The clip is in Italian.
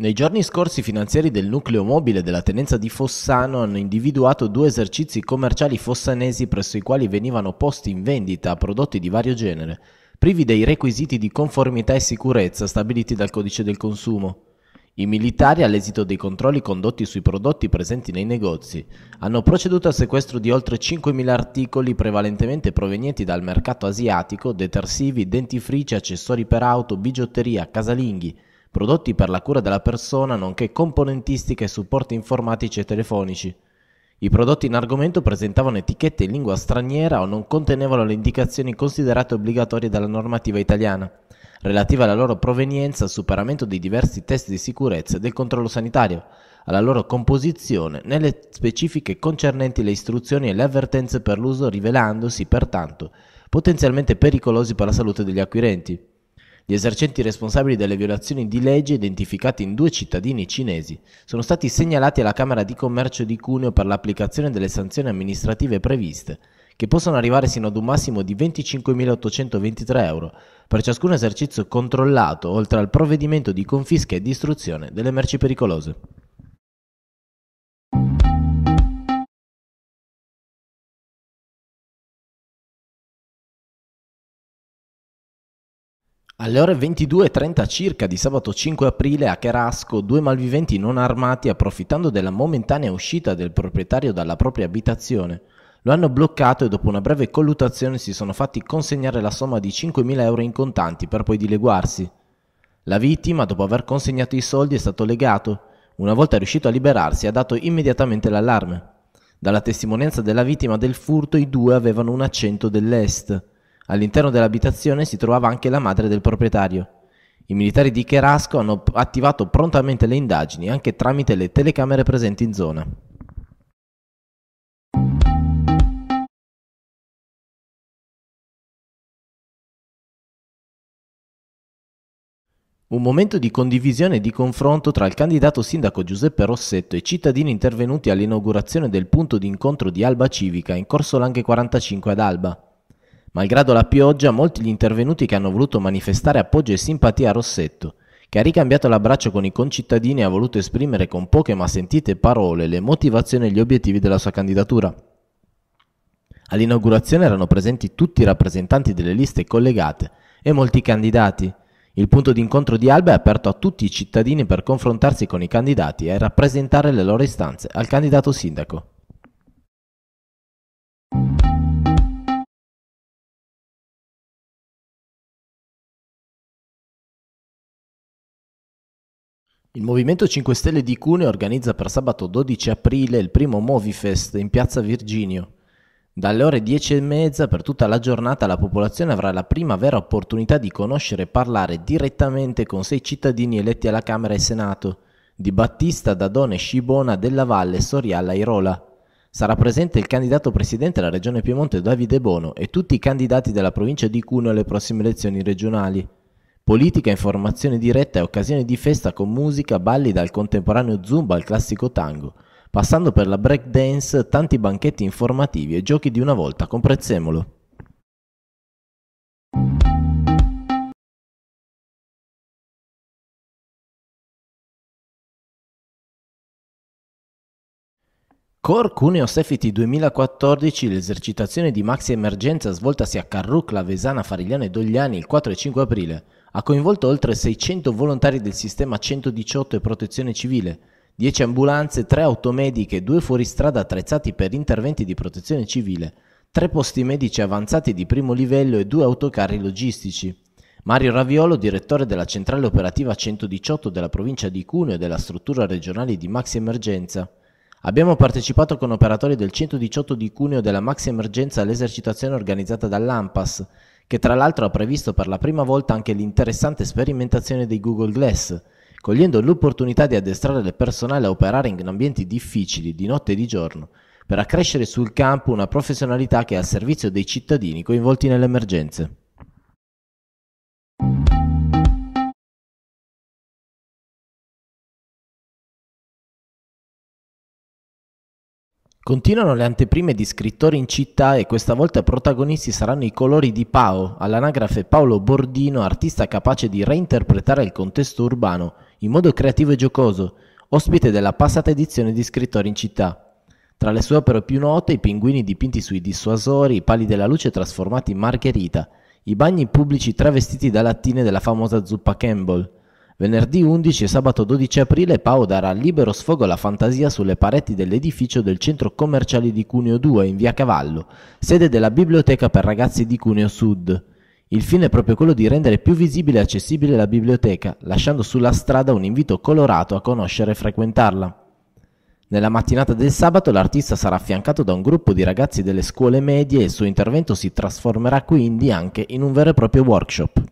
Nei giorni scorsi i finanzieri del nucleo mobile della tenenza di Fossano hanno individuato due esercizi commerciali fossanesi presso i quali venivano posti in vendita prodotti di vario genere, privi dei requisiti di conformità e sicurezza stabiliti dal codice del consumo. I militari, all'esito dei controlli condotti sui prodotti presenti nei negozi, hanno proceduto al sequestro di oltre 5.000 articoli prevalentemente provenienti dal mercato asiatico, detersivi, dentifrici, accessori per auto, bigiotteria, casalinghi, prodotti per la cura della persona nonché componentistica e supporti informatici e telefonici. I prodotti in argomento presentavano etichette in lingua straniera o non contenevano le indicazioni considerate obbligatorie dalla normativa italiana, relativa alla loro provenienza al superamento dei diversi test di sicurezza e del controllo sanitario, alla loro composizione, nelle specifiche concernenti le istruzioni e le avvertenze per l'uso, rivelandosi pertanto potenzialmente pericolosi per la salute degli acquirenti. Gli esercenti responsabili delle violazioni di legge, identificati in due cittadini cinesi, sono stati segnalati alla Camera di Commercio di Cuneo per l'applicazione delle sanzioni amministrative previste, che possono arrivare sino ad un massimo di 25.823 euro per ciascun esercizio controllato, oltre al provvedimento di confisca e distruzione delle merci pericolose. Alle ore 22.30 circa di sabato 5 aprile a Cherasco, due malviventi non armati, approfittando della momentanea uscita del proprietario dalla propria abitazione, lo hanno bloccato e dopo una breve colluttazione si sono fatti consegnare la somma di 5.000 euro in contanti per poi dileguarsi. La vittima, dopo aver consegnato i soldi, è stato legato. Una volta riuscito a liberarsi, ha dato immediatamente l'allarme. Dalla testimonianza della vittima del furto, i due avevano un accento dell'est. All'interno dell'abitazione si trovava anche la madre del proprietario. I militari di Cherasco hanno attivato prontamente le indagini anche tramite le telecamere presenti in zona. Un momento di condivisione e di confronto tra il candidato sindaco Giuseppe Rossetto e i cittadini intervenuti all'inaugurazione del punto di incontro di Alba Civica in Corso Lange 45 ad Alba. Malgrado la pioggia, molti gli intervenuti che hanno voluto manifestare appoggio e simpatia a Rossetto, che ha ricambiato l'abbraccio con i concittadini e ha voluto esprimere con poche ma sentite parole le motivazioni e gli obiettivi della sua candidatura. All'inaugurazione erano presenti tutti i rappresentanti delle liste collegate e molti candidati. Il punto d'incontro di Alba è aperto a tutti i cittadini per confrontarsi con i candidati e rappresentare le loro istanze al candidato sindaco. Il Movimento 5 Stelle di Cuneo organizza per sabato 12 aprile il primo Movifest in piazza Virginio. Dalle ore 10 e mezza per tutta la giornata la popolazione avrà la prima vera opportunità di conoscere e parlare direttamente con sei cittadini eletti alla Camera e Senato, di Battista, Dadone, e Scibona, Della Valle, Sorialla e Irola. Sarà presente il candidato presidente della Regione Piemonte Davide Bono e tutti i candidati della provincia di Cuneo alle prossime elezioni regionali. Politica, informazione diretta e occasione di festa con musica, balli dal contemporaneo zumba al classico tango, passando per la break dance, tanti banchetti informativi e giochi di una volta con Prezzemolo. Core Cuneo Safety 2014, l'esercitazione di maxi emergenza svoltasi a Carrucla, Vesana, Farigliano e Dogliani il 4 e 5 aprile, ha coinvolto oltre 600 volontari del sistema 118 e protezione civile, 10 ambulanze, 3 automediche, 2 fuoristrada attrezzati per interventi di protezione civile, 3 posti medici avanzati di primo livello e 2 autocarri logistici. Mario Raviolo, direttore della centrale operativa 118 della provincia di Cuneo e della struttura regionale di Maxi Emergenza. Abbiamo partecipato con operatori del 118 di Cuneo della Maxi Emergenza all'esercitazione organizzata dall'AMPAS che tra l'altro ha previsto per la prima volta anche l'interessante sperimentazione dei Google Glass, cogliendo l'opportunità di addestrare il personale a operare in ambienti difficili di notte e di giorno, per accrescere sul campo una professionalità che è al servizio dei cittadini coinvolti nelle emergenze. Continuano le anteprime di scrittori in città e questa volta protagonisti saranno i colori di Pao, all'anagrafe Paolo Bordino, artista capace di reinterpretare il contesto urbano in modo creativo e giocoso, ospite della passata edizione di Scrittori in città. Tra le sue opere più note i pinguini dipinti sui dissuasori, i pali della luce trasformati in margherita, i bagni pubblici travestiti da lattine della famosa zuppa Campbell, Venerdì 11 e sabato 12 aprile Pau darà libero sfogo alla fantasia sulle pareti dell'edificio del centro commerciale di Cuneo 2 in via Cavallo, sede della biblioteca per ragazzi di Cuneo Sud. Il fine è proprio quello di rendere più visibile e accessibile la biblioteca, lasciando sulla strada un invito colorato a conoscere e frequentarla. Nella mattinata del sabato l'artista sarà affiancato da un gruppo di ragazzi delle scuole medie e il suo intervento si trasformerà quindi anche in un vero e proprio workshop.